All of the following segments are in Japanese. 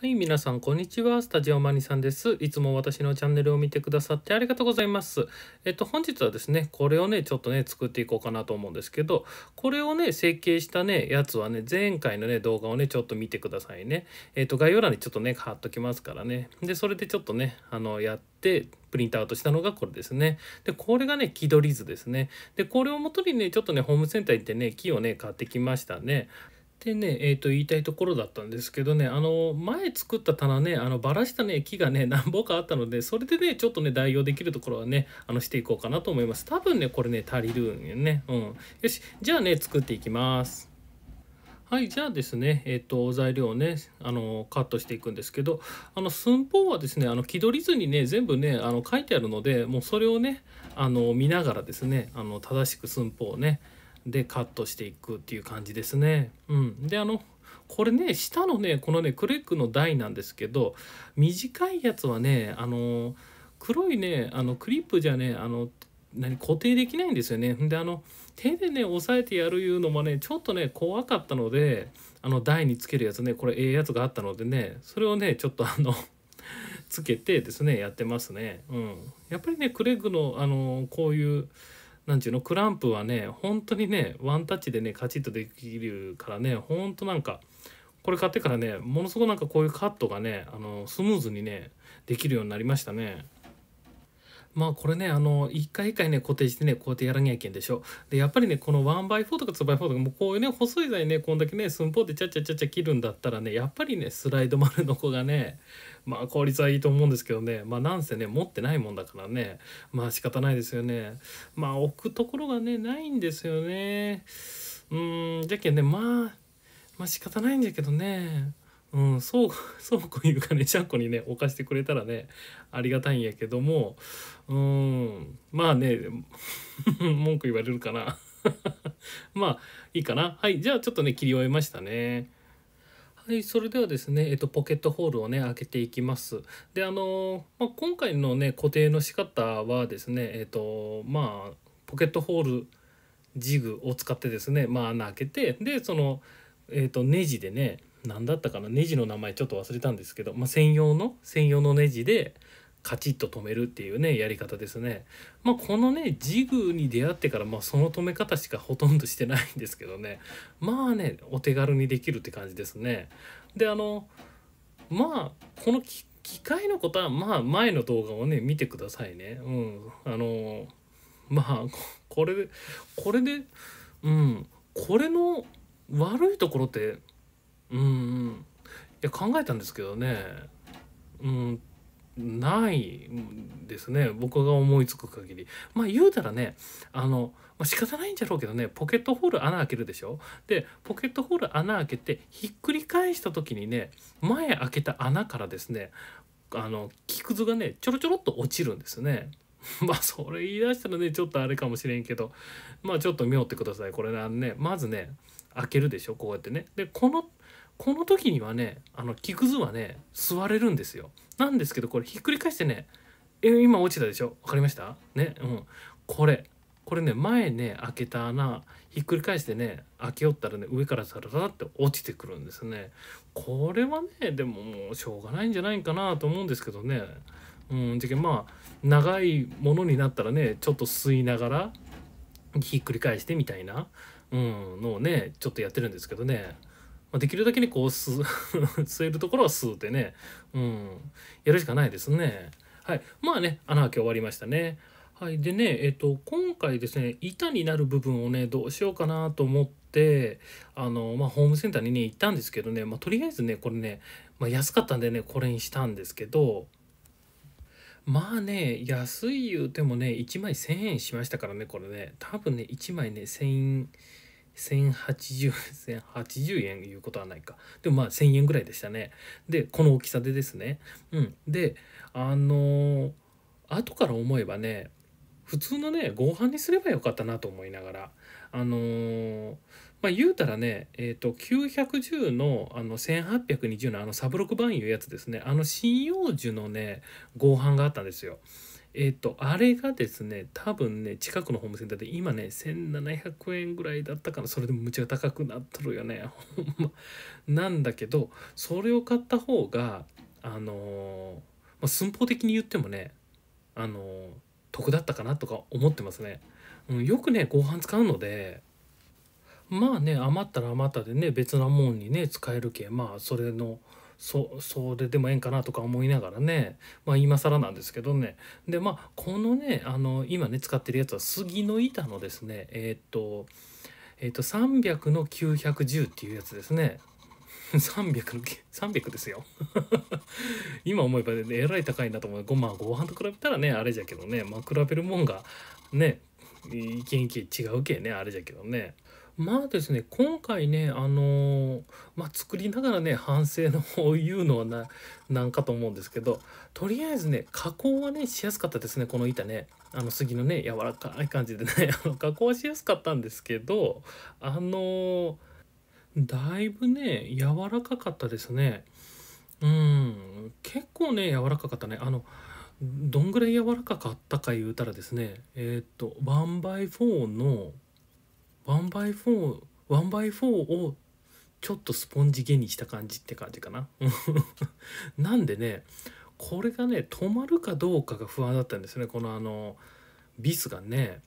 はい、皆さん、こんにちは。スタジオマニさんです。いつも私のチャンネルを見てくださってありがとうございます。えっと、本日はですね、これをね、ちょっとね、作っていこうかなと思うんですけど、これをね、成形したね、やつはね、前回のね、動画をね、ちょっと見てくださいね。えっと、概要欄にちょっとね、貼っときますからね。で、それでちょっとね、あの、やって、プリントアウトしたのがこれですね。で、これがね、木取り図ですね。で、これをもとにね、ちょっとね、ホームセンター行ってね、木をね、買ってきましたね。でね、えー、と言いたいところだったんですけどねあの前作った棚ねあのバラしたね木がね 何本かあったのでそれでねちょっとね代用できるところはねあのしていこうかなと思います多分ねこれね足りるんよねうんよしじゃあね作っていきますはい、じゃあですね、えっ、ー、と、材料をね、あの、カットしていくんですけど、あの、寸法はですね、あの、気取り図にね、全部ね、あの、書いてあるので、もうそれをね、あの、見ながらですね、あの、正しく寸法をね、でカットしていくっていう感じですね。うん、であのこれね下のねこのねクレックの台なんですけど短いやつはねあの黒いねあのクリップじゃねあの何固定できないんですよね。であの手でね押さえてやるいうのもねちょっとね怖かったのであの台につけるやつねこれええやつがあったのでねそれをねちょっとあのつけてですねやってますね。うん、やっぱりねクレッグのあのこういうなんちゅうのクランプはね本当にねワンタッチでねカチッとできるからねほんとなんかこれ買ってからねものすごくなんかこういうカットがねあのスムーズにねできるようになりましたね。まあこれね、あの、一回一回ね、固定してね、こうやってやらきゃいけんでしょ。で、やっぱりね、この 1x4 とか 2x4 とか、もうこういうね、細い材ね、こんだけね、寸法でちゃちゃちゃちゃ切るんだったらね、やっぱりね、スライド丸の子がね、まあ効率はいいと思うんですけどね、まあなんせね、持ってないもんだからね、まあ仕方ないですよね。まあ置くところがね、ないんですよね。うん、じゃけんね、まあ、まあ仕方ないんだけどね。うん、そうそうこういうかねちゃんこにね置かしてくれたらねありがたいんやけどもうんまあね 文句言われるかな まあいいかなはいじゃあちょっとね切り終えましたね。はい、それではですね、えっと、ポケットホールをね、開けていきます。で、あの、まあ、今回のね、固定の仕方はですね、えっと、まあ、ポケットホールジグを使ってですね、まあ、穴開けて、で、その、えっと、ネジでね、何だったかなネジの名前ちょっと忘れたんですけど、まあ、専用の専用のネジでカチッと止めるっていうねやり方ですね。まあ、このねジグに出会ってから、まあ、その止め方しかほとんどしてないんですけどねまあねお手軽にできるって感じですね。であのまあこの機械のことはまあ前の動画をね見てくださいね。うん、あのまあこれでこれでうんこれの悪いところってうんいや考えたんですけどねうんないですね僕が思いつく限りまあ言うたらねあの、まあ、仕方ないんじゃろうけどねポケットホール穴開けるでしょでポケットホール穴開けてひっくり返した時にね前開けた穴からですねあの木くずがねちょろちょろっと落ちるんですね。まあそれ言い出したらねちょっとあれかもしれんけどまあちょっと見よってくださいこれなんねまずね開けるでしょこうやってねでこのこの時にはねあの木くずはね吸われるんですよなんですけどこれひっくり返してねえ今落ちたでしょ分かりましたねうんこれこれね前ね開けた穴ひっくり返してね開けよったらね上からザラザラって落ちてくるんですねこれはねでももうしょうがないんじゃないかなと思うんですけどねうんじゃまあ長いものになったらねちょっと吸いながらひっくり返してみたいな、うん、のをねちょっとやってるんですけどねまできるだけにこう吸 吸えるところは吸うてね、うん、やるしかないですね。はい、まあね穴開け終わりましたね。はい、でね、えっと、今回ですね板になる部分をねどうしようかなと思ってあの、まあ、ホームセンターにね行ったんですけどね、まあ、とりあえずねこれね、まあ、安かったんでねこれにしたんですけど。まあね、安い言うてもね、1枚1000円しましたからね、これね。多分ね、1枚ね、1000円1080 1080円いうことはないかでもまあ1000円ぐらいでしたねでこの大きさでですねうんであのー、後から思えばね普通のね合板にすればよかったなと思いながらあのー、まあ言うたらねえっ、ー、と910のあの1820のあのサブロク版いうやつですねあの針葉樹のね合板があったんですよえっ、ー、と、あれがですね、多分ね、近くのホームセンターで今ね、1700円ぐらいだったから、それでもむちゃ高くなっとるよね。ほんま。なんだけど、それを買った方が、あのー、まあ、寸法的に言ってもね、あのー、得だったかなとか思ってますね。うん、よくね、後半使うので、まあね、余ったら余ったでね、別なもんにね、使えるけ、まあ、それの、そそれでもええんかなとか思いながらね、まあ、今更なんですけどねでまあこのねあの今ね使ってるやつは杉の板のですねえー、っとえー、っと300の910っていうやつですね。300 の300ですよ 今思えば、ね、えらい高いなと思うごまあご飯と比べたらねあれじゃけどねまあ比べるもんがねいけんけ違うけねあれじゃけどねまあですね今回ねあのー、まあ、作りながらね反省の方を言うのはななんかと思うんですけどとりあえずね加工はねしやすかったですねこの板ねあの杉のね柔らかい感じでね あの加工はしやすかったんですけどあのー、だいぶね柔らかかったですねうん結構ね柔らかかったねあのどんぐらい柔らかかったか言うたらですねえっ、と1 by 4の1バイ4 1バイ4をちょっとスポンジ毛にした感じって感じかな なんでねこれがね止まるかどうかが不安だったんですねこのあのビスがね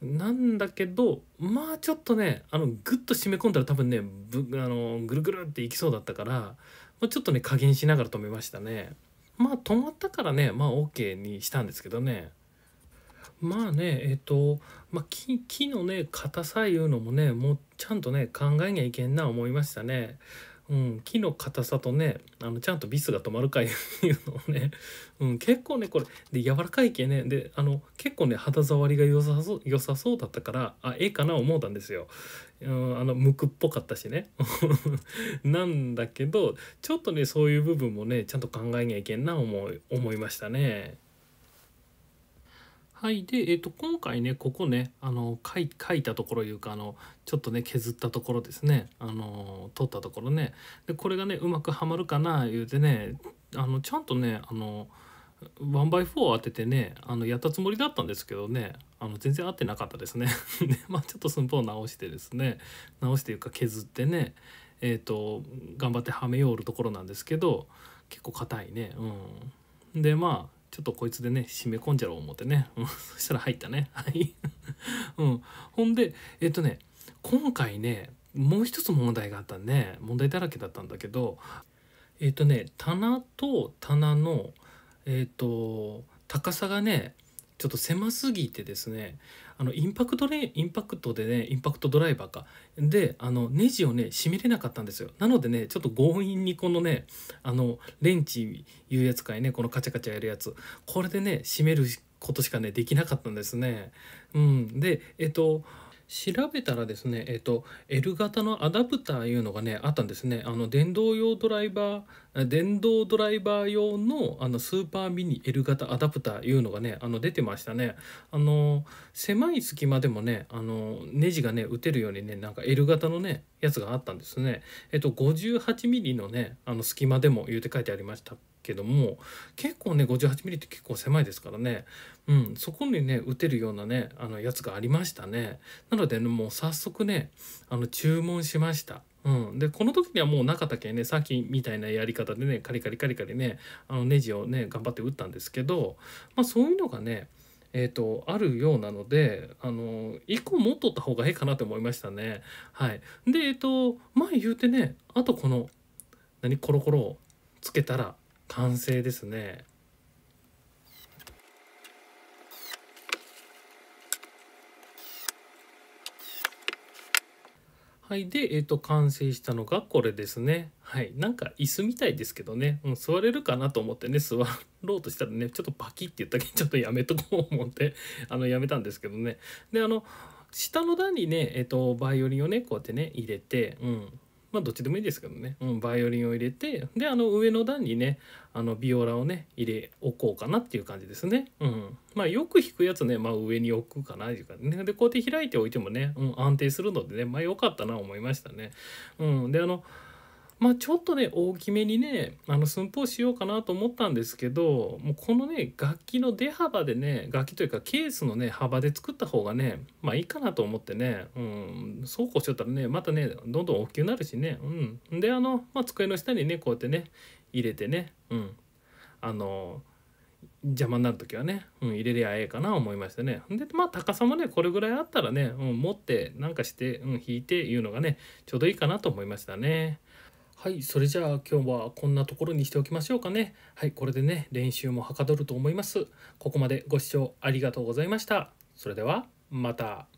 なんだけどまあちょっとねあのグッと締め込んだら多分ねぶあのぐるぐるっていきそうだったから、まあ、ちょっとね加減しながら止めましたねまあ止まったからねまあ OK にしたんですけどねまあねえっ、と、まあ、木木のね硬さいうのもねもうちゃんとね考えにゃいけんな思いましたね。うん、木の硬さとねあのちゃんとビスが止まるかいうのをね、うん、結構ねこれで柔らかい系ねであの結構ね肌触りが良さそう良さそうだったからあええかな思ったんですよ。うん、あの無垢っぽかったしね なんだけどちょっとねそういう部分もねちゃんと考えにゃいけんな思い思いましたね。はい。で、えっ、ー、と、今回ね、ここね、あの、書い書いたところいうか、あの、ちょっとね、削ったところですね。あの、取ったところね。で、これがね、うまくはまるかな、言うてね、あの、ちゃんとね、あの、1x4 を当ててね、あの、やったつもりだったんですけどね、あの、全然合ってなかったですね。で、まあ、ちょっと寸法を直してですね、直していうか削ってね、えっ、ー、と、頑張ってはめようるところなんですけど、結構硬いね。うん。で、まあ、ちょっとこいつでね、締め込んじゃろう思ってね。うん、そしたら入ったね。はい。うん。ほんで、えっとね、今回ね、もう一つ問題があったね。問題だらけだったんだけど、えっとね、棚と棚の、えっと、高さがね、ちょっと狭すぎてですね、あのインパクトレインパクトでねインパクトドライバーかであのネジをね締めれなかったんですよなのでねちょっと強引にこのねあのレンチいうやつかいねこのカチャカチャやるやつこれでね締めることしかねできなかったんですねうんでえっと調べたらですね、えっと、L 型のアダプターいうのがね、あったんですね。あの、電動用ドライバー、電動ドライバー用の、あの、スーパーミニ L 型アダプターいうのがね、あの、出てましたね。あの、狭い隙間でもね、あの、ネジがね、打てるようにね、なんか L 型のね、やつがあったんですね。えっと 58mm のねあの隙間でも言うて書いてありましたけども結構ね 58mm って結構狭いですからね、うん、そこにね打てるようなねあのやつがありましたね。なので、ね、もう早速ねあの注文しました。うん、でこの時にはもうなかったけねさっきみたいなやり方でねカリカリカリカリねあのネジをね頑張って打ったんですけど、まあ、そういうのがねえーと、あるようなのであの1個持っとった方がいいかなと思いましたね。はい、でえっ、ー、と前言うてねあとこの何コロコロをつけたら完成ですね。はい。で、えっ、ー、と、完成したのがこれですね。はい、なんか椅子みたいですけどね、うん、座れるかなと思ってね座ろうとしたらねちょっとパキって言ったけど ちょっとやめとこう思ってあのやめたんですけどねであの下の段にね、えっと、バイオリンをねこうやってね入れて、うん、まあどっちでもいいですけどね、うん、バイオリンを入れてであの上の段にねあのビオラをね入れおこうかなっていう感じですね、うん、まあよく弾くやつね、まあ、上に置くかなていうかねでこうやって開いておいてもね、うん、安定するのでねまあよかったな思いましたね、うん、であのまあちょっとね大きめにねあの寸法しようかなと思ったんですけどもうこのね楽器の出幅でね楽器というかケースのね幅で作った方がねまあいいかなと思ってね、うん、そうこうしちゃったらねまたねどんどん大きくなるしね、うん、であの、まあ、机の下にねこうやってね入れてね、うん、あの邪魔になる時はね、うん、入れりゃええかな思いましたね。でまあ高さもねこれぐらいあったらね、うん、持ってなんかして、うん、引いていうのがねちょうどいいかなと思いましたね。はい、それじゃあ今日はこんなところにしておきましょうかね。はい、これでね、練習もはかどると思います。ここまでご視聴ありがとうございました。それでは、また。